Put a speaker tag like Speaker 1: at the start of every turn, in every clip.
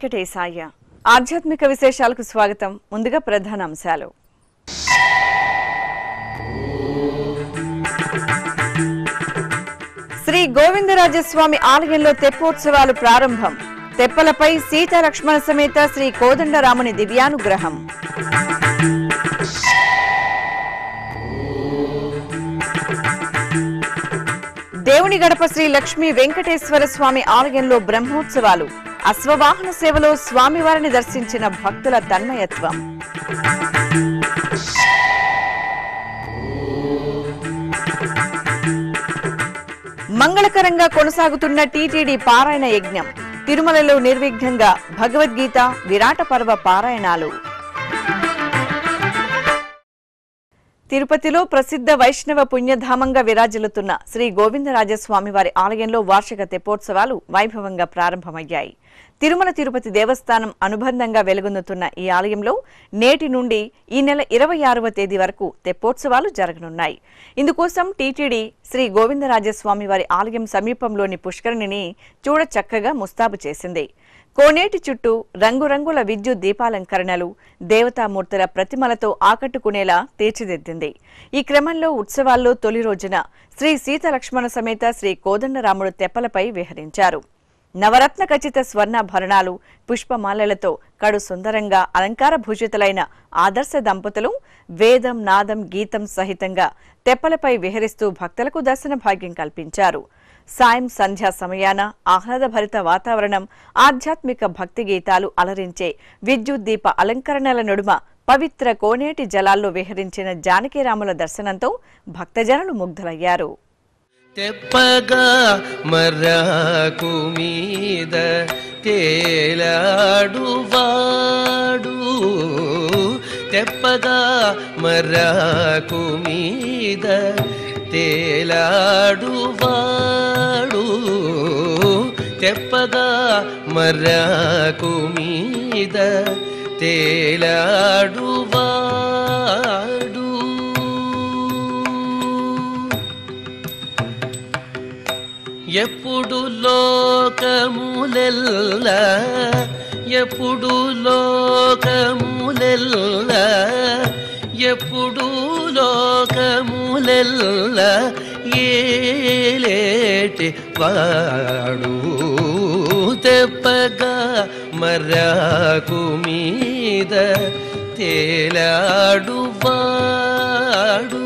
Speaker 1: వెంకటేశాయ ఆధ్యాత్మిక విశేషాలకు స్వాగతం ముందుగా ప్రధాన అంశాలు శ్రీ గోవిందరాజస్వామి ఆలయంలో తెప్పోత్సవాలు ప్రారంభం తెప్పలపై సీత లక్ష్మణ సమేత శ్రీ కోదండరాముని దివ్యానుగ్రహం దేవుని గడప శ్రీ లక్ష్మీ వెంకటేశ్వర స్వామి ఆలయంలో బ్రహ్మోత్సవాలు అశ్వవాహన సేవలో స్వామివారిని దర్శించిన భక్తుల తన్మయత్వం మంగళకరంగా కొనసాగుతున్న టీటీడీ పారాయణ యజ్ఞం తిరుమలలో నిర్విఘ్నంగా భగవద్గీత విరాట పర్వ పారాయణాలు తిరుపతిలో ప్రసిద్ధ వైష్ణవ పుణ్యధామంగా విరాజిల్లుతున్న శ్రీ గోవిందరాజస్వామి వారి ఆలయంలో వార్షిక తెప్పోత్సవాలు వైభవంగా ప్రారంభమయ్యాయి తిరుమల తిరుపతి దేవస్థానం అనుబంధంగా వెలుగొందుతున్న ఈ ఆలయంలో నేటి నుండి ఈ నెల ఇరవై ఆరవ తేదీ వరకు తెప్పోత్సవాలు జరగనున్నాయి ఇందుకోసం టీటీడీ శ్రీ గోవిందరాజస్వామి వారి ఆలయం సమీపంలోని పుష్కరిణిని చూడచక్కగా ముస్తాబు చేసింది కోనేటి చుట్టూ రంగురంగుల విద్యుత్ దీపాలంకరణలు దేవతామూర్తుల ప్రతిమలతో ఆకట్టుకునేలా తీర్చిదిద్దింది ఈ క్రమంలో ఉత్సవాల్లో తొలి రోజున శ్రీ సీతలక్ష్మణ సమేత శ్రీ కోదండరాముడు తెప్పలపై విహరించారు నవరత్న ఖచ్చిత స్వర్ణాభరణాలు పుష్పమాలలతో కడు సుందరంగా అలంకార భూషితులైన ఆదర్శ దంపతులు వేదం నాదం గీతం సహితంగా తెప్పలపై విహరిస్తూ భక్తులకు దర్శన భాగ్యం కల్పించారు సాయం సంధ్యా సమయాన ఆహ్లాదభరిత వాతావరణం ఆధ్యాత్మిక భక్తి గీతాలు అలరించే విద్యుత్ దీప అలంకరణల నడుమ పవిత్ర కోనేటి జలాల్లో విహరించిన జానకీరాముల దర్శనంతో భక్తజనులు ముగ్ధులయ్యారు
Speaker 2: తెప్పగా మర్రాకు మీద తెప్పగా మర్రాకు మీద తేలాడువాడు చెప్పగా మర్రాకు మీద తేలాడువాడు ఎప్పుడు లోకములెల్లా ఎప్పుడు లోకములెల్లా ఎప్పుడు లోకములెల్ల ఏలేటి వాడు తెప్పగా మర్రాకు మీద తేలాడు వాడు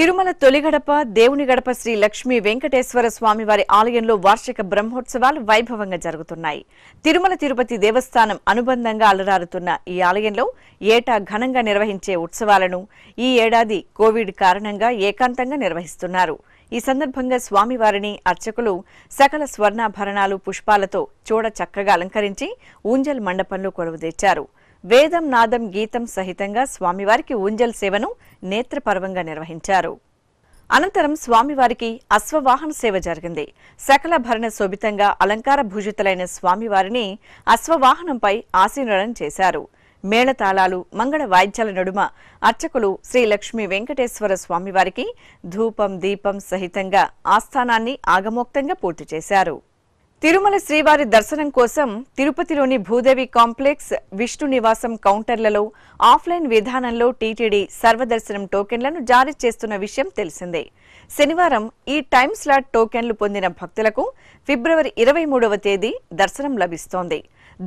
Speaker 1: తిరుమల తొలిగడప దేవుని గడప శ్రీ లక్ష్మీ వెంకటేశ్వర స్వామి వారి ఆలయంలో వార్షిక బ్రహ్మోత్సవాలు వైభవంగా జరుగుతున్నాయి తిరుమల తిరుపతి దేవస్థానం అనుబంధంగా అలరారుతున్న ఈ ఆలయంలో ఏటా ఘనంగా నిర్వహించే ఉత్సవాలను ఈ ఏడాది కోవిడ్ కారణంగా ఏకాంతంగా నిర్వహిస్తున్నారు ఈ సందర్భంగా స్వామివారిని అర్చకులు సకల స్వర్ణాభరణాలు పుష్పాలతో చూడ చక్కగా అలంకరించి ఊంజల్ మండపంలో కొలువుదీర్చారు వేదం నాదం గీతం సహితంగా స్వామివారికి ఊంజల్ సేవను నేత్రపర్వంగా నిర్వహించారు అనంతరం స్వామివారికి అశ్వవాహన సేవ జరిగింది సకల భరణ శోభితంగా అలంకార భూజితులైన స్వామివారిని అశ్వవాహనంపై ఆశీనుడం చేశారు మేళతాళాలు మంగళ వాయిద్యాల నడుమ అర్చకులు శ్రీ లక్ష్మీ వెంకటేశ్వర స్వామివారికి ధూపం దీపం సహితంగా ఆస్థానాన్ని ఆగమోక్తంగా పూర్తి చేశారు తిరుమల శ్రీవారి దర్శనం కోసం తిరుపతిలోని భూదేవి కాంప్లెక్స్ విష్ణు నివాసం కౌంటర్లలో ఆఫ్లైన్ విధానంలో టీటీడీ సర్వదర్శనం టోకెన్లను జారీ చేస్తున్న విషయం తెలిసిందే శనివారం ఈ టైమ్ స్లాట్ టోకెన్లు పొందిన భక్తులకు ఫిబ్రవరి ఇరవై మూడవ తేదీ దర్శనం లభిస్తోంది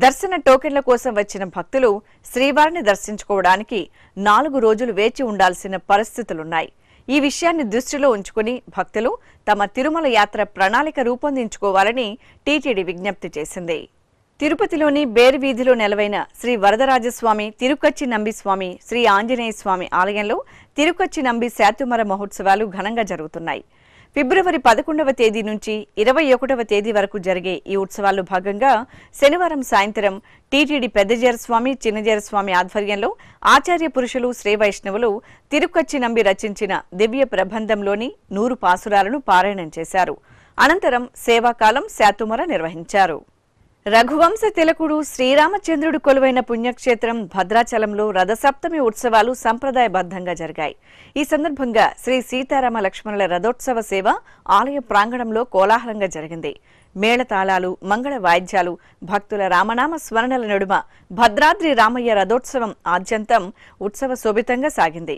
Speaker 1: దర్శన టోకెన్ల కోసం వచ్చిన భక్తులు శ్రీవారిని దర్శించుకోవడానికి నాలుగు రోజులు వేచి ఉండాల్సిన పరిస్థితులున్నాయి ఈ విషయాన్ని దృష్టిలో ఉంచుకుని భక్తులు తమ తిరుమల యాత్ర ప్రణాళిక రూపొందించుకోవాలని టీటీడీ విజ్ఞప్తి చేసింది తిరుపతిలోని బేర్ వీధిలో నెలవైన శ్రీ వరదరాజస్వామి తిరుకచ్చి నంబిస్వామి శ్రీ ఆంజనేయస్వామి ఆలయంలో తిరుకచ్చి నంబి శాతుమర మహోత్సవాలు ఘనంగా జరుగుతున్నాయి ఫిబ్రవరి పదకొండవ తేదీ నుంచి ఇరవై ఒకటవ తేదీ వరకు జరిగే ఈ ఉత్సవాల్లో భాగంగా శనివారం సాయంత్రం టీటీడీ పెద్దజేరస్వామి చిన్నజేరస్వామి ఆధ్వర్యంలో ఆచార్య పురుషులు శ్రీవైష్ణవులు తిరుక్కచ్చి నంబి రచించిన దివ్య ప్రబంధంలోని నూరు పాసురాలను పారాయణం చేశారు అనంతరం సేవాకాలం శాతుమర నిర్వహించారు రఘువంశ తిలకుడు శ్రీరామచంద్రుడు కొలువైన పుణ్యక్షేత్రం భద్రాచలంలో రథసప్తమి ఉత్సవాలు సంప్రదాయబద్ధంగా జరిగాయి ఈ సందర్భంగా శ్రీ సీతారామ లక్ష్మణుల రథోత్సవ సేవ ఆలయ ప్రాంగణంలో కోలాహలంగా జరిగింది మేళతాళాలు మంగళ వాయిద్యాలు భక్తుల రామనామ స్మరణల నడుమ భద్రాద్రి రామయ్య రథోత్సవం ఆద్యంతం ఉత్సవ శోభితంగా సాగింది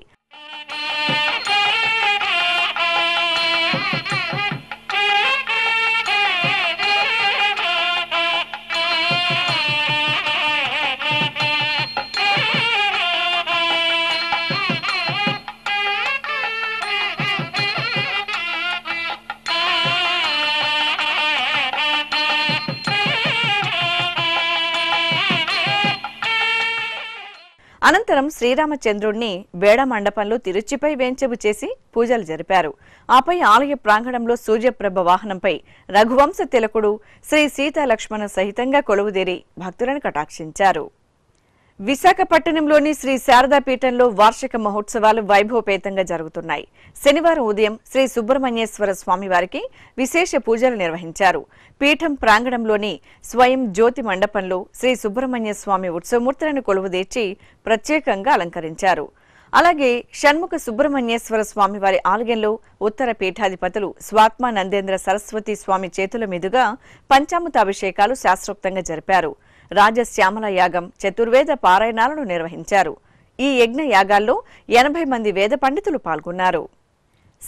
Speaker 1: అనంతరం శ్రీరామచంద్రుణ్ణి వేడ మండపంలో తిరుచిపై వేంచబు చేసి పూజలు జరిపారు ఆపై ఆలయ ప్రాంగణంలో సూర్యప్రభ వాహనంపై రఘువంశ తిలకుడు శ్రీ సీతాలక్ష్మణ సహితంగా కొలువుదేరి భక్తులను కటాక్షించారు విశాఖపట్నంలోని శ్రీ శారదాపీఠంలో వార్షిక మహోత్సవాలు వైభవపేతంగా జరుగుతున్నాయి శనివారం ఉదయం శ్రీ సుబ్రహ్మణ్యేశ్వర స్వామివారికి విశేష పూజలు నిర్వహించారు పీఠం ప్రాంగణంలోని స్వయం జ్యోతి మండపంలో శ్రీ సుబ్రహ్మణ్య స్వామి ఉత్సవమూర్తులను కొలువుదీర్చి ప్రత్యేకంగా అలంకరించారు అలాగే షణ్ముఖ సుబ్రహ్మణ్యేశ్వర స్వామివారి ఆలయంలో ఉత్తర పీఠాధిపతులు స్వాత్మానందేంద్ర సరస్వతి స్వామి చేతుల మీదుగా పంచామృత అభిషేకాలు శాస్త్రోక్తంగా జరిపారు రాజశ్యామల యాగం చతుర్వేద పారాయణాలను నిర్వహించారు ఈ యజ్ఞ యాగాల్లో ఎనభై మంది వేద పండితులు పాల్గొన్నారు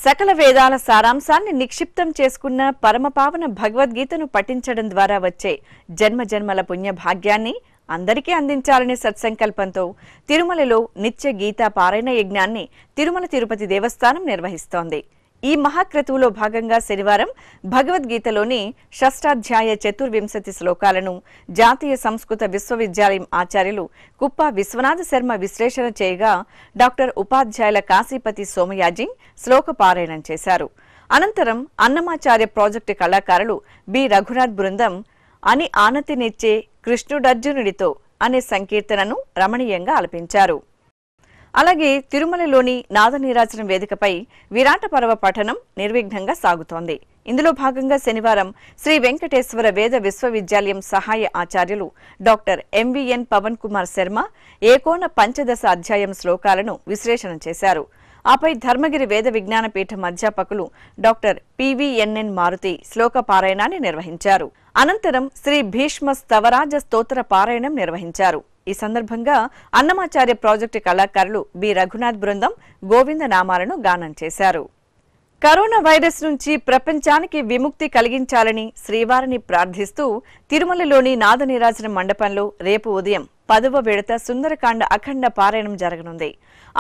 Speaker 1: సకల వేదాల సారాంశాన్ని నిక్షిప్తం చేసుకున్న పరమపావన భగవద్గీతను పఠించడం ద్వారా వచ్చే జన్మజన్మల పుణ్యభాగ్యాన్ని అందరికీ అందించాలనే సత్సంకల్పంతో తిరుమలలో నిత్య గీతా పారాయణ యజ్ఞాన్ని తిరుమల తిరుపతి దేవస్థానం నిర్వహిస్తోంది ఈ మహాక్రతువులో భాగంగా శనివారం భగవద్గీతలోని షష్టాధ్యాయ చతుర్వింశతి శ్లోకాలను జాతీయ సంస్కృత విశ్వవిద్యాలయం ఆచార్యులు కుప్ప విశ్వనాథ శర్మ విశ్లేషణ చేయగా డాక్టర్ ఉపాధ్యాయుల కాశీపతి సోమయాజింగ్ శ్లోక పారాయణం చేశారు అనంతరం అన్నమాచార్య ప్రాజెక్టు కళాకారులు బి రఘునాథ్ బృందం అని ఆనతినిచ్చే కృష్ణుడర్జునుడితో అనే సంకీర్తనను రమణీయంగా ఆలపించారు అలాగే తిరుమలలోని నాదనీరాజనం వేదికపై విరాట పర్వ పఠనం నిర్విఘ్నంగా సాగుతోంది ఇందులో భాగంగా శనివారం శ్రీ వెంకటేశ్వర వేద విశ్వవిద్యాలయం సహాయ ఆచార్యులు డాక్టర్ ఎంవిఎన్ పవన్ కుమార్ శర్మ ఏకోన పంచదశ అధ్యాయం శ్లోకాలను విశ్లేషణ చేశారు ఆపై ధర్మగిరి వేద విజ్ఞాన పీఠం అధ్యాపకులు డాక్టర్ పివిఎన్ఎన్ మారుతి శ్లోక పారాయణాన్ని నిర్వహించారు అనంతరం శ్రీ భీష్మ స్తవరాజ స్తోత్ర పారాయణం నిర్వహించారు ఈ సందర్భంగా అన్నమాచార్య ప్రాజెక్టు కళాకారులు బి రఘునాథ్ బృందం గోవింద నామాలను గానం చేశారు కరోనా వైరస్ నుంచి ప్రపంచానికి విముక్తి కలిగించాలని శ్రీవారిని ప్రార్థిస్తూ తిరుమలలోని నాదనీరాజన మండపంలో రేపు ఉదయం పదవ విడత సుందరకాండ అఖండ పారాయణం జరగనుంది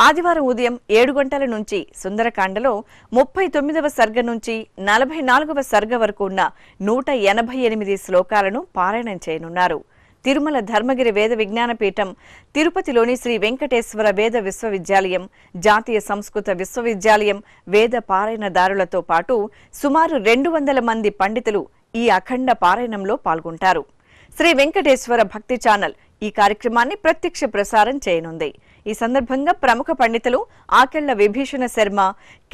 Speaker 1: ఆదివారం ఉదయం ఏడు గంటల నుంచి సుందరకాండలో ముప్పై తొమ్మిదవ సర్గ నుంచి నలభై నాలుగవ సర్గ వరకు ఉన్న నూట ఎనభై ఎనిమిది శ్లోకాలను పారాయణం చేయనున్నారు తిరుమల ధర్మగిరి వేద విజ్ఞాన పీఠం తిరుపతిలోని శ్రీ వెంకటేశ్వర వేద విశ్వవిద్యాలయం జాతీయ సంస్కృత విశ్వవిద్యాలయం వేద పారాయణదారులతో పాటు సుమారు రెండు వందల మంది పండితులు ఈ అఖండ పారాయణంలో పాల్గొంటారు శ్రీ వెంకటేశ్వర భక్తి ఛానల్ ఈ కార్యక్రమాన్ని ప్రత్యక్ష ప్రసారం చేయనుంది ఈ సందర్భంగా ప్రముఖ పండితులు ఆకెళ్ల విభీషణ శర్మ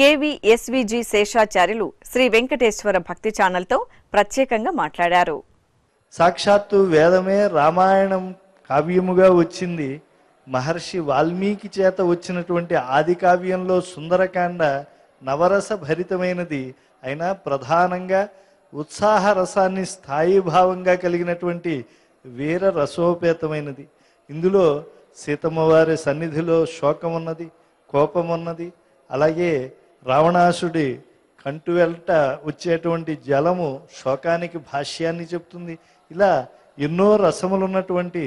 Speaker 1: కేవీఎస్వీజీ శేషాచార్యులు శ్రీ వెంకటేశ్వర భక్తి ఛానల్తో ప్రత్యేకంగా మాట్లాడారు
Speaker 3: సాక్షాత్తు వేదమే రామాయణం కావ్యముగా వచ్చింది మహర్షి వాల్మీకి చేత వచ్చినటువంటి ఆది కావ్యంలో సుందరకాండ నవరస భరితమైనది అయినా ప్రధానంగా ఉత్సాహ రసాన్ని స్థాయి భావంగా కలిగినటువంటి వీర రసోపేతమైనది ఇందులో సీతమ్మవారి సన్నిధిలో శోకం ఉన్నది కోపం ఉన్నది అలాగే రావణాసుడి కంటు వెల్ట వచ్చేటువంటి జలము శోకానికి భాష్యాన్ని చెప్తుంది ఇలా ఎన్నో రసములు ఉన్నటువంటి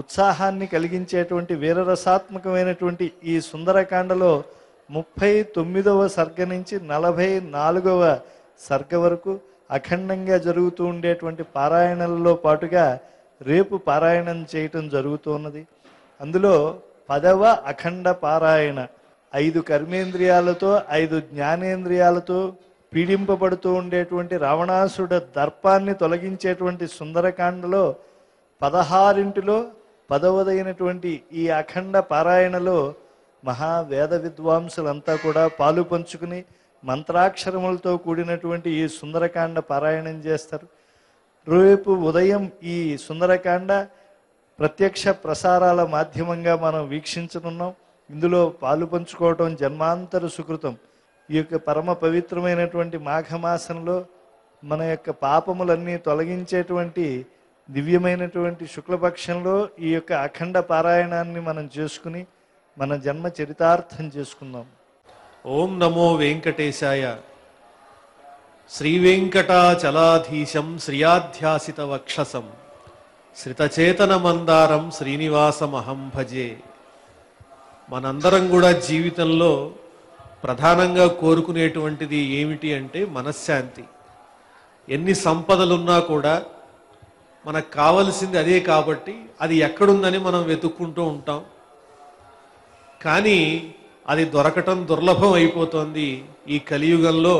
Speaker 3: ఉత్సాహాన్ని కలిగించేటువంటి వీరరసాత్మకమైనటువంటి ఈ సుందరకాండలో ముప్పై తొమ్మిదవ సర్గ నుంచి నలభై నాలుగవ సర్గ వరకు అఖండంగా జరుగుతూ ఉండేటువంటి పారాయణలలో పాటుగా రేపు పారాయణం చేయటం జరుగుతున్నది అందులో పదవ అఖండ పారాయణ ఐదు కర్మేంద్రియాలతో ఐదు జ్ఞానేంద్రియాలతో పీడింపబడుతూ ఉండేటువంటి రావణాసుడు దర్పాన్ని తొలగించేటువంటి సుందరకాండలో పదహారింటిలో పదవదైనటువంటి ఈ అఖండ పారాయణలో మహావేద విద్వాంసులంతా కూడా పాలు పంచుకుని మంత్రాక్షరములతో కూడినటువంటి ఈ సుందరకాండ పారాయణం చేస్తారు రేపు ఉదయం ఈ సుందరకాండ ప్రత్యక్ష ప్రసారాల మాధ్యమంగా మనం వీక్షించనున్నాం ఇందులో పాలు పంచుకోవటం జన్మాంతర సుకృతం ఈ యొక్క పరమ పవిత్రమైనటువంటి మాఘమాసంలో మన యొక్క పాపములన్నీ తొలగించేటువంటి దివ్యమైనటువంటి శుక్లపక్షంలో ఈ యొక్క అఖండ పారాయణాన్ని మనం చేసుకుని మన జన్మ చరితార్థం చేసుకుందాం
Speaker 4: ఓం నమో వెంకటేశాయ శ్రీవేంకటాచలాధీశం శ్రీయాధ్యాసిత శ్రియాధ్యాసిత వక్షసం శ్రితచేతన మందారం శ్రీనివాసమహం భజే మనందరం కూడా జీవితంలో ప్రధానంగా కోరుకునేటువంటిది ఏమిటి అంటే మనశ్శాంతి ఎన్ని సంపదలున్నా కూడా మనకు కావలసింది అదే కాబట్టి అది ఎక్కడుందని మనం వెతుక్కుంటూ ఉంటాం కానీ అది దొరకటం దుర్లభం అయిపోతుంది ఈ కలియుగంలో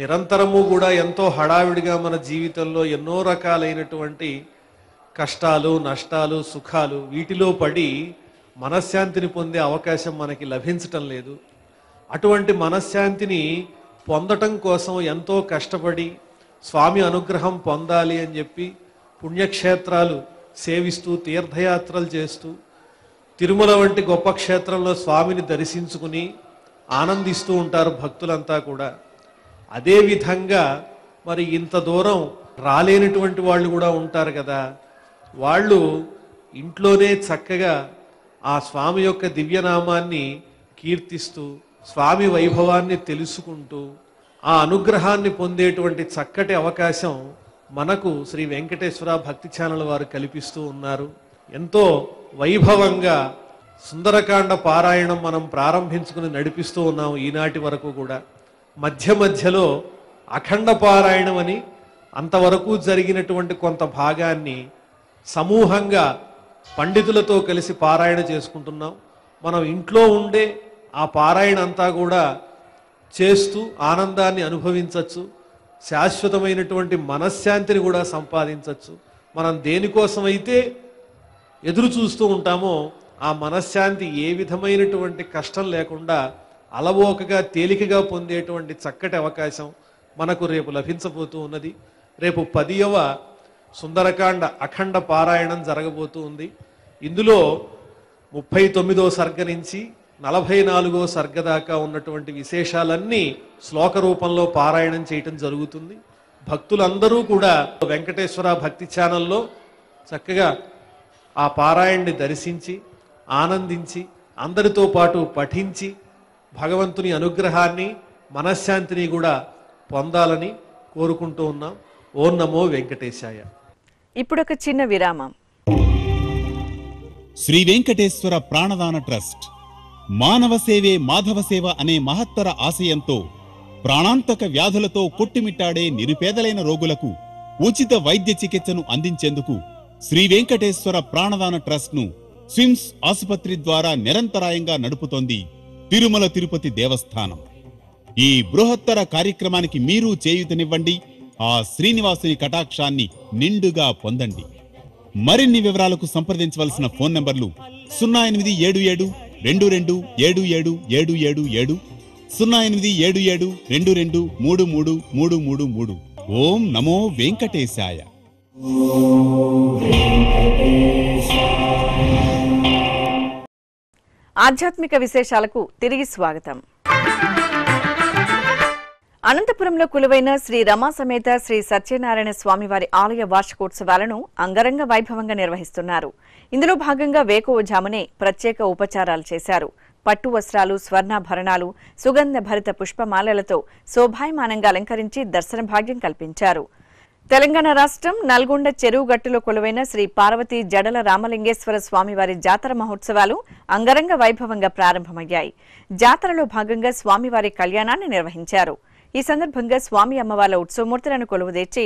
Speaker 4: నిరంతరము కూడా ఎంతో హడావిడిగా మన జీవితంలో ఎన్నో రకాలైనటువంటి కష్టాలు నష్టాలు సుఖాలు వీటిలో పడి మనశ్శాంతిని పొందే అవకాశం మనకి లభించటం లేదు అటువంటి మనశ్శాంతిని పొందటం కోసం ఎంతో కష్టపడి స్వామి అనుగ్రహం పొందాలి అని చెప్పి పుణ్యక్షేత్రాలు సేవిస్తూ తీర్థయాత్రలు చేస్తూ తిరుమల వంటి గొప్ప క్షేత్రంలో స్వామిని దర్శించుకుని ఆనందిస్తూ ఉంటారు భక్తులంతా కూడా అదేవిధంగా మరి ఇంత దూరం రాలేనటువంటి వాళ్ళు కూడా ఉంటారు కదా వాళ్ళు ఇంట్లోనే చక్కగా ఆ స్వామి యొక్క దివ్యనామాన్ని కీర్తిస్తూ స్వామి వైభవాన్ని తెలుసుకుంటూ ఆ అనుగ్రహాన్ని పొందేటువంటి చక్కటి అవకాశం మనకు శ్రీ వెంకటేశ్వర భక్తి ఛానల్ వారు కల్పిస్తూ ఉన్నారు ఎంతో వైభవంగా సుందరకాండ పారాయణం మనం ప్రారంభించుకుని నడిపిస్తూ ఉన్నాం ఈనాటి వరకు కూడా మధ్య మధ్యలో అఖండ పారాయణం అని అంతవరకు జరిగినటువంటి కొంత భాగాన్ని సమూహంగా పండితులతో కలిసి పారాయణ చేసుకుంటున్నాం మనం ఇంట్లో ఉండే ఆ పారాయణ అంతా కూడా చేస్తూ ఆనందాన్ని అనుభవించవచ్చు శాశ్వతమైనటువంటి మనశ్శాంతిని కూడా సంపాదించవచ్చు మనం దేనికోసమైతే ఎదురు చూస్తూ ఉంటామో ఆ మనశ్శాంతి ఏ విధమైనటువంటి కష్టం లేకుండా అలవోకగా తేలికగా పొందేటువంటి చక్కటి అవకాశం మనకు రేపు లభించబోతూ ఉన్నది రేపు పదియవ సుందరకాండ అఖండ పారాయణం జరగబోతూ ఉంది ఇందులో ముప్పై తొమ్మిదో సర్గ నుంచి నలభై నాలుగో సర్గదాకా ఉన్నటువంటి విశేషాలన్నీ శ్లోక రూపంలో పారాయణం చేయటం జరుగుతుంది భక్తులందరూ కూడా వెంకటేశ్వర భక్తి ఛానల్లో చక్కగా ఆ పారాయణ్ణి దర్శించి ఆనందించి అందరితో పాటు పఠించి భగవంతుని అనుగ్రహాన్ని మనశ్శాంతిని కూడా పొందాలని కోరుకుంటూ ఉన్నాం ఓం నమో వెంకటేశాయ
Speaker 1: ఇప్పుడు ఒక చిన్న విరామం
Speaker 4: శ్రీ వెంకటేశ్వర ప్రాణదాన ట్రస్ట్ మానవ సేవే మాధవ సేవ అనే మహత్తర ఆశయంతో ప్రాణాంతక వ్యాధులతో కొట్టుమిట్టాడే నిరుపేదలైన రోగులకు ఉచిత వైద్య చికిత్సను అందించేందుకు శ్రీ వెంకటేశ్వర ప్రాణదాన ట్రస్ట్ను స్విమ్స్ ఆసుపత్రి ద్వారా నిరంతరాయంగా నడుపుతోంది తిరుమల తిరుపతి దేవస్థానం ఈ బృహత్తర కార్యక్రమానికి మీరు చేయుతనివ్వండి ఆ శ్రీనివాసుని కటాక్షాన్ని నిండుగా పొందండి మరిన్ని వివరాలకు సంప్రదించవలసిన ఫోన్ నంబర్లు సున్నా ఎనిమిది ఏడు ఏడు రెండు రెండు ఏడు ఏడు ఏడు ఏడు ఏడు సున్నా ఎనిమిది ఏడు ఏడు రెండు రెండు మూడు మూడు మూడు మూడు మూడు ఓం నమో వెంకటేశాయ
Speaker 1: ఆధ్యాత్మిక విశేషాలకు తిరిగి స్వాగతం అనంతపురంలో కులువైన శ్రీ రమాసమేత శ్రీ సత్యనారాయణ స్వామివారి ఆలయ వార్షికోత్సవాలను అంగరంగ వైభవంగా నిర్వహిస్తున్నారు ఇందులో భాగంగా వేకువజామునే ప్రత్యేక ఉపచారాలు చేశారు పట్టు వస్త్రాలు స్వర్ణాభరణాలు సుగంధ భరిత పుష్పమాలలతో శోభాయమానంగా అలంకరించి దర్శన భాగ్యం కల్పించారు తెలంగాణ రాష్ట్రం నల్గొండ చెరువుగట్టులో కొలువైన శ్రీ పార్వతి జడల రామలింగేశ్వర స్వామివారి జాతర మహోత్సవాలు అంగరంగ వైభవంగా ప్రారంభమయ్యాయి జాతరలో భాగంగా స్వామివారి కళ్యాణాన్ని నిర్వహించారు ఈ సందర్భంగా స్వామి అమ్మవార్ల ఉత్సవమూర్తులను తెచ్చి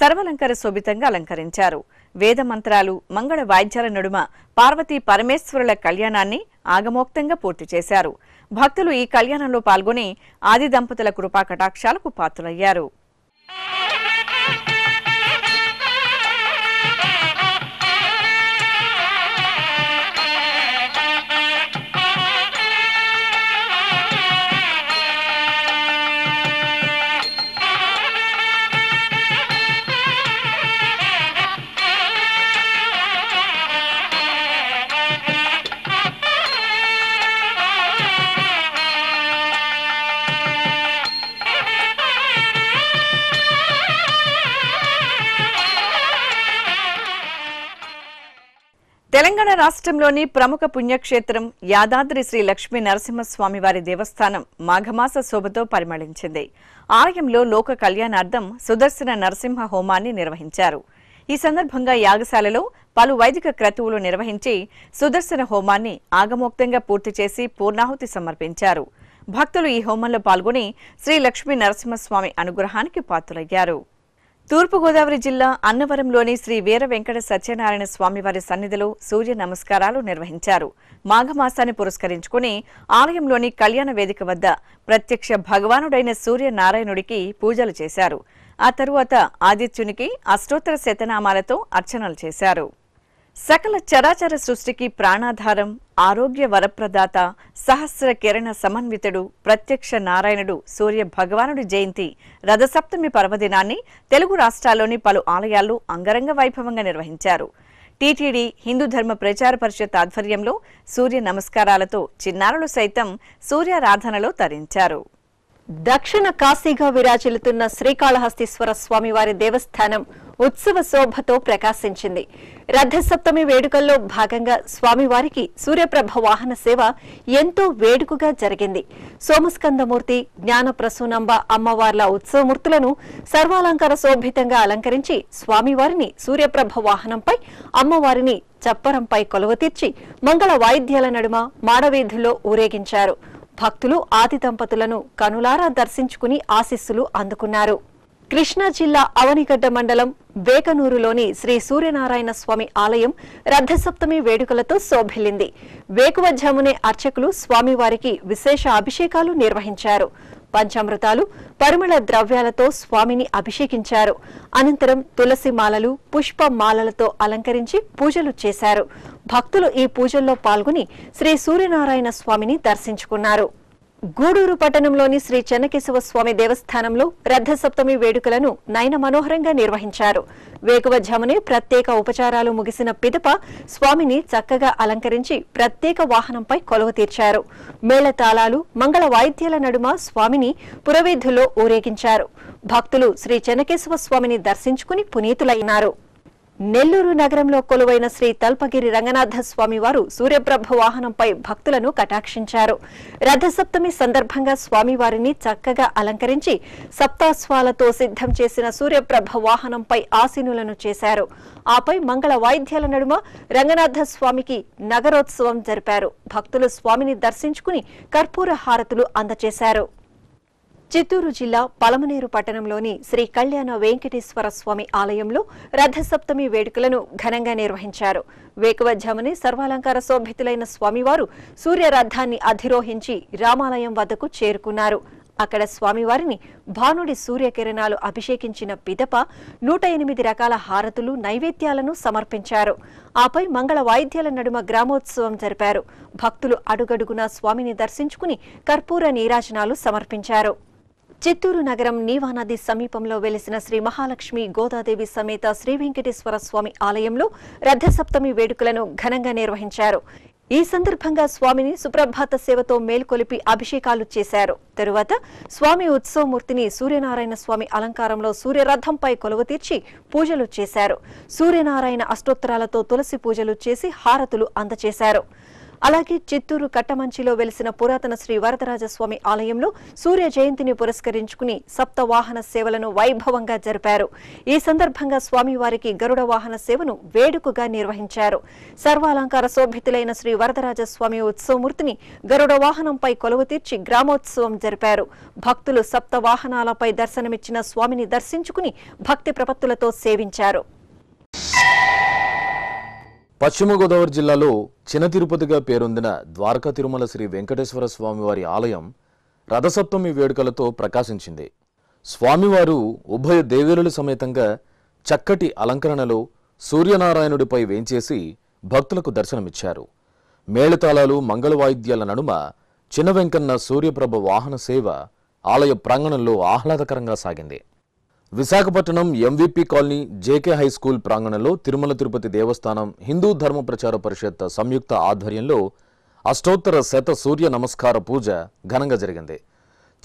Speaker 1: సర్వలంకర శోభితంగా అలంకరించారు వేద మంత్రాలు మంగళ వాయిద్యాల నడుమ పార్వతీ పరమేశ్వరుల కళ్యాణాన్ని ఆగమోక్తంగా పూర్తి చేశారు భక్తులు ఈ కళ్యాణంలో పాల్గొని ఆది దంపతుల కృపా కటాక్షాలకు పాత్రులయ్యారు తెలంగాణ రాష్ట్రంలోని ప్రముఖ పుణ్యక్షేత్రం యాదాద్రి శ్రీ లక్ష్మీ నరసింహస్వామివారి దేవస్థానం మాఘమాస శోభతో పరిమళించింది ఆలయంలో లోక కళ్యాణార్థం సుదర్శన నరసింహ హోమాన్ని నిర్వహించారు ఈ సందర్భంగా యాగశాలలో పలు వైదిక క్రతువులు నిర్వహించి సుదర్శన హోమాన్ని ఆగమోక్తంగా పూర్తి చేసి పూర్ణాహుతి సమర్పించారు భక్తులు ఈ హోమంలో పాల్గొని శ్రీ లక్ష్మీ నరసింహస్వామి అనుగ్రహానికి పాత్రులయ్యారు తూర్పుగోదావరి జిల్లా అన్నవరంలోని శ్రీ వీర వెంకట సత్యనారాయణ స్వామివారి సన్నిధిలో సూర్య నమస్కారాలు నిర్వహించారు మాఘమాసాన్ని పురస్కరించుకుని ఆలయంలోని కళ్యాణ వేదిక వద్ద ప్రత్యక్ష భగవానుడైన సూర్యనారాయణుడికి పూజలు చేశారు ఆ తరువాత ఆదిత్యునికి అష్టోత్తర శతనామాలతో అర్చనలు చేశారు సకల చరాచర సృష్టికి ప్రాణాధారం ఆరోగ్య వరప్రదాత సహస్ర కిరణ సమన్వితుడు ప్రత్యక్ష నారాయణుడు సూర్య భగవానుడి జయంతి రథసప్తమి పర్వదినాన్ని తెలుగు రాష్ట్రాల్లోని పలు ఆలయాల్లో అంగరంగ వైభవంగా నిర్వహించారు టీటీడీ హిందూ ధర్మ ప్రచార పరిషత్ ఆధ్వర్యంలో సూర్య నమస్కారాలతో చిన్నారులు సైతం సూర్యారాధనలో తరించారు దక్షిణ
Speaker 5: కాశీగా విరాజిల్లుతున్న శ్రీకాళహస్తీశ్వర స్వామివారి దేవస్థానం ఉత్సవ శోభతో ప్రకాశించింది రథసప్తమి వేడుకల్లో భాగంగా స్వామివారికి సూర్యప్రభ వాహన సేవ ఎంతో వేడుకగా జరిగింది సోమస్కందమూర్తి జ్ఞానప్రసూనంబ అమ్మవార్ల ఉత్సవమూర్తులను సర్వాలంకార శోభితంగా అలంకరించి స్వామివారిని సూర్యప్రభ వాహనంపై అమ్మవారిని చప్పరంపై కొలువ తీర్చి మంగళ వాయిద్యాల నడుమ మాడవీధుల్లో ఊరేగించారు భక్తులు ఆది దంపతులను కనులారా దర్శించుకుని ఆశీస్సులు అందుకున్నారు కృష్ణా జిల్లా అవనిగడ్డ మండలం వేకనూరులోని శ్రీ సూర్యనారాయణ స్వామి ఆలయం రథసప్తమి వేడుకలతో శోభిల్లింది వేకువజామునే అర్చకులు స్వామివారికి విశేష అభిషేకాలు నిర్వహించారు పంచామృతాలు పరిమళ ద్రవ్యాలతో స్వామిని అభిషేకించారు అనంతరం తులసి మాలలు పుష్ప మాలలతో అలంకరించి పూజలు చేశారు భక్తులు ఈ పూజల్లో పాల్గొని శ్రీ సూర్యనారాయణ స్వామిని దర్శించుకున్నారు గూడూరు పట్టణంలోని శ్రీ చెన్నకేశవ స్వామి దేవస్థానంలో రథసప్తమి వేడుకలను నయన మనోహరంగా నిర్వహించారు వేకువజామునే ప్రత్యేక ఉపచారాలు ముగిసిన పిదప స్వామిని చక్కగా అలంకరించి ప్రత్యేక వాహనంపై కొలువు తీర్చారు మేళతాళాలు మంగళ వాయిద్యాల నడుమ స్వామిని పురవేధుల్లో ఊరేగించారు భక్తులు శ్రీ చెన్నకేశవ స్వామిని దర్శించుకుని పునీతులైనారు నెల్లూరు నగరంలో కొలువైన శ్రీ తల్పగిరి రంగనాథ స్వామివారు సూర్యప్రభ వాహనంపై భక్తులను కటాక్షించారు రథసప్తమి సందర్భంగా స్వామివారిని చక్కగా అలంకరించి సప్తాస్వాలతో సిద్ధం చేసిన సూర్యప్రభ వాహనంపై ఆసీనులను చేశారు ఆపై మంగళ వాయిద్యాల నడుమ రంగనాథ స్వామికి నగరోత్సవం జరిపారు భక్తులు స్వామిని దర్శించుకుని కర్పూర హారతులు అందజేశారు చిత్తూరు జిల్లా పలమనేరు పట్టణంలోని శ్రీ కళ్యాణ వెంకటేశ్వర స్వామి ఆలయంలో రథసప్తమి వేడుకలను ఘనంగా నిర్వహించారు వేకువజామునే సర్వాలంకార శోభితులైన స్వామివారు సూర్యరథాన్ని అధిరోహించి రామాలయం వద్దకు చేరుకున్నారు అక్కడ స్వామివారిని భానుడి సూర్యకిరణాలు అభిషేకించిన పిదప నూట ఎనిమిది రకాల హారతులు నైవేద్యాలను సమర్పించారు ఆపై మంగళ వాయిద్యాల నడుమ గ్రామోత్సవం జరిపారు భక్తులు అడుగడుగునా స్వామిని దర్శించుకుని కర్పూర నీరాజనాలు సమర్పించారు చిత్తూరు నగరం నీవానది సమీపంలో వెలిసిన శ్రీ మహాలక్ష్మి గోదాదేవి సమేత శ్రీ వెంకటేశ్వర స్వామి ఆలయంలో రథసప్తమి వేడుకలను ఘనంగా నిర్వహించారు ఈ సందర్భంగా స్వామిని సుప్రభాత సేవతో మేల్కొలిపి అభిషేకాలు చేశారు తరువాత స్వామి ఉత్సవమూర్తిని సూర్యనారాయణ స్వామి అలంకారంలో సూర్యరథంపై కొలువ తీర్చి పూజలు చేశారు సూర్యనారాయణ అష్టోత్తరాలతో తులసి పూజలు చేసి హారతులు అందజేశారు అలాగే చిత్తూరు కట్టమంచిలో వెలిసిన పురాతన శ్రీ వరదరాజస్వామి ఆలయంలో సూర్య జయంతిని పురస్కరించుకుని సప్త వాహన సేవలను వైభవంగా జరిపారు ఈ సందర్భంగా స్వామివారికి గరుడ వాహన సేవను వేడుకగా నిర్వహించారు సర్వాలంకార శోభితులైన శ్రీ వరదరాజస్వామి ఉత్సవమూర్తిని గరుడ వాహనంపై కొలువు తీర్చి గ్రామోత్సవం జరిపారు భక్తులు సప్త వాహనాలపై దర్శనమిచ్చిన స్వామిని దర్శించుకుని భక్తి ప్రపత్తులతో సేవించారు
Speaker 6: పశ్చిమ గోదావరి జిల్లాలో చిన్న తిరుపతిగా పేరొందిన ద్వారకా తిరుమల శ్రీ వెంకటేశ్వర స్వామివారి ఆలయం రథసప్తమి వేడుకలతో ప్రకాశించింది స్వామివారు ఉభయ దేవేలుల సమేతంగా చక్కటి అలంకరణలో సూర్యనారాయణుడిపై వేంచేసి భక్తులకు దర్శనమిచ్చారు మేళతాళాలు మంగళవాయిద్యాల నడుమ చిన్న వెంకన్న సూర్యప్రభ వాహన సేవ ఆలయ ప్రాంగణంలో ఆహ్లాదకరంగా సాగింది Visakhapatnam MVP colony JK high school ప్రాంగణంలో తిరుమల తిరుపతి దేవస్థానం హిందూ ధర్మ ప్రచార పరిషత్ సంయుక్త ఆధ్వర్యంలో అష్టోత్తర శత సూర్య నమస్కార పూజ ఘనంగా జరిగింది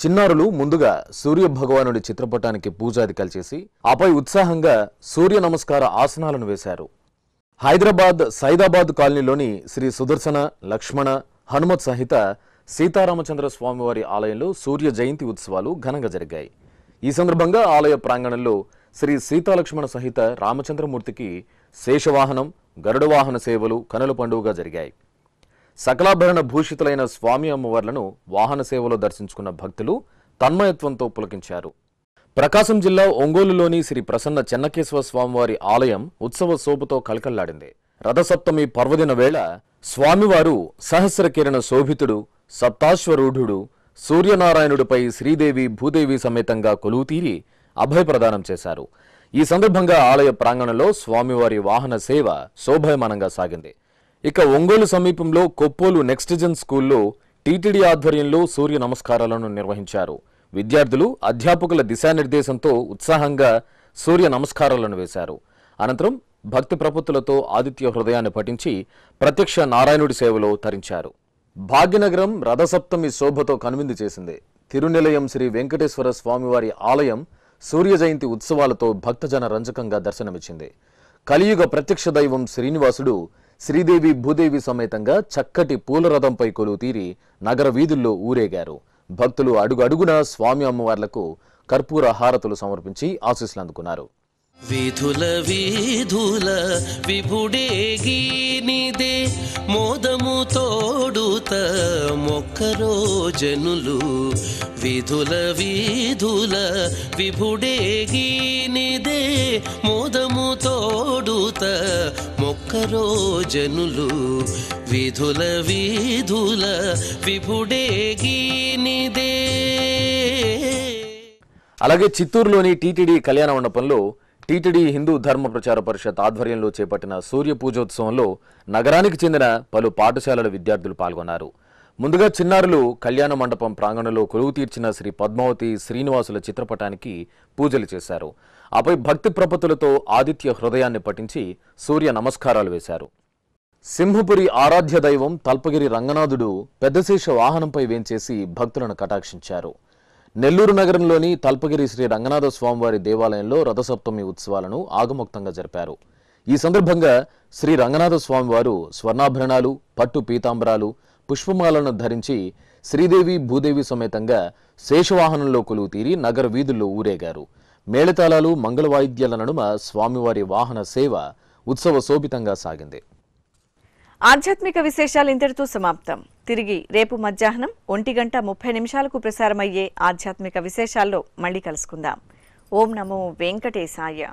Speaker 6: చిన్నారులు ముందుగా సూర్య భగవానుడి చిత్రపటానికి పూజాది చేసి ఆపై ఉత్సాహంగా సూర్య నమస్కార ఆసనాలను వేశారు హైదరాబాద్ సైదాబాద్ కాలనీలోని శ్రీ సుదర్శన లక్ష్మణ హనుమత్ సహిత సీతారామచంద్ర స్వామివారి ఆలయంలో సూర్య జయంతి ఉత్సవాలు ఘనంగా జరిగాయి ఈ సందర్భంగా ఆలయ ప్రాంగణంలో శ్రీ సీతాలక్ష్మణ సహిత రామచంద్రమూర్తికి శేషవాహనం గరుడవాహన సేవలు కనుల పండుగగా జరిగాయి సకలాభరణ భూషితులైన స్వామి అమ్మవార్లను వాహన సేవలో దర్శించుకున్న భక్తులు తన్మయత్వంతో పులకించారు ప్రకాశం జిల్లా ఒంగోలులోని శ్రీ ప్రసన్న చెన్నకేశ్వర స్వామివారి ఆలయం ఉత్సవ శోభతో కలకల్లాడింది రథసప్తమి పర్వదిన వేళ స్వామివారు సహస్రకిరణ శోభితుడు సప్తాశ్వరూఢుడు సూర్యనారాయణుడిపై శ్రీదేవి భూదేవి సమేతంగా కొలువుతీరి అభయప్రదానం చేశారు ఈ సందర్భంగా ఆలయ ప్రాంగణంలో స్వామివారి వాహన సేవ శోభయమానంగా సాగింది ఇక ఒంగోలు సమీపంలో కొప్పోలు నెక్స్ట్ జన్ స్కూల్లో టీటీడీ ఆధ్వర్యంలో సూర్య నమస్కారాలను నిర్వహించారు విద్యార్థులు అధ్యాపకుల దిశానిర్దేశంతో ఉత్సాహంగా సూర్య నమస్కారాలను వేశారు అనంతరం భక్తి ప్రపత్తులతో ఆదిత్య హృదయాన్ని పఠించి ప్రత్యక్ష నారాయణుడి సేవలో తరించారు భాగ్యనగరం రథసప్తమి శోభతో కనువిందు చేసింది తిరునిలయం శ్రీ వెంకటేశ్వర స్వామివారి ఆలయం సూర్య జయంతి ఉత్సవాలతో భక్తజన రంజకంగా దర్శనమిచ్చింది కలియుగ ప్రత్యక్ష దైవం శ్రీనివాసుడు శ్రీదేవి భూదేవి సమేతంగా చక్కటి పూలరథంపై కొలువు తీరి నగర వీధుల్లో ఊరేగారు భక్తులు అడుగు అడుగున స్వామి అమ్మవార్లకు కర్పూర హారతులు సమర్పించి ఆశీస్సులు అందుకున్నారు
Speaker 2: విధుల విధుల గీనిదే మోదము తోడుత మొక్కరో జనులు విధుల విధుల గీనిదే మోదము తోడుత మొక్కరో జనులు విధుల విధుల గీనిదే
Speaker 6: అలాగే చిత్తూరులోని టీటీడీ కళ్యాణ మండపంలో టీటీడీ హిందూ ధర్మ ప్రచార పరిషత్ ఆధ్వర్యంలో చేపట్టిన సూర్య పూజోత్సవంలో నగరానికి చెందిన పలు పాఠశాలల విద్యార్థులు పాల్గొన్నారు ముందుగా చిన్నారులు కళ్యాణ మండపం ప్రాంగణంలో కొలువు తీర్చిన శ్రీ పద్మావతి శ్రీనివాసుల చిత్రపటానికి పూజలు చేశారు ఆపై భక్తి ప్రపతులతో ఆదిత్య హృదయాన్ని పఠించి సూర్య నమస్కారాలు వేశారు సింహపురి ఆరాధ్య దైవం తల్పగిరి రంగనాథుడు పెద్దశేష వాహనంపై వేంచేసి భక్తులను కటాక్షించారు నెల్లూరు నగరంలోని తల్పగిరి శ్రీ రంగనాథ స్వామివారి దేవాలయంలో రథసప్తమి ఉత్సవాలను ఆగమోక్తంగా జరిపారు ఈ సందర్భంగా శ్రీ రంగనాథ స్వామివారు స్వర్ణాభరణాలు పట్టు పీతాంబరాలు పుష్పమాలను ధరించి శ్రీదేవి భూదేవి సమేతంగా శేషవాహనంలో కొలువు తీరి నగర వీధుల్లో ఊరేగారు మేళతాళాలు మంగళవాయిద్యాల నడుమ స్వామివారి వాహన సేవ ఉత్సవ శోభితంగా సాగింది
Speaker 1: ఆధ్యాత్మిక విశేషాలు ఇంతటితో సమాప్తం తిరిగి రేపు మధ్యాహ్నం ఒంటి గంట ముప్పై నిమిషాలకు ప్రసారమయ్యే ఆధ్యాత్మిక విశేషాల్లో మళ్ళీ కలుసుకుందాం ఓం నమో వెంకటేశాయ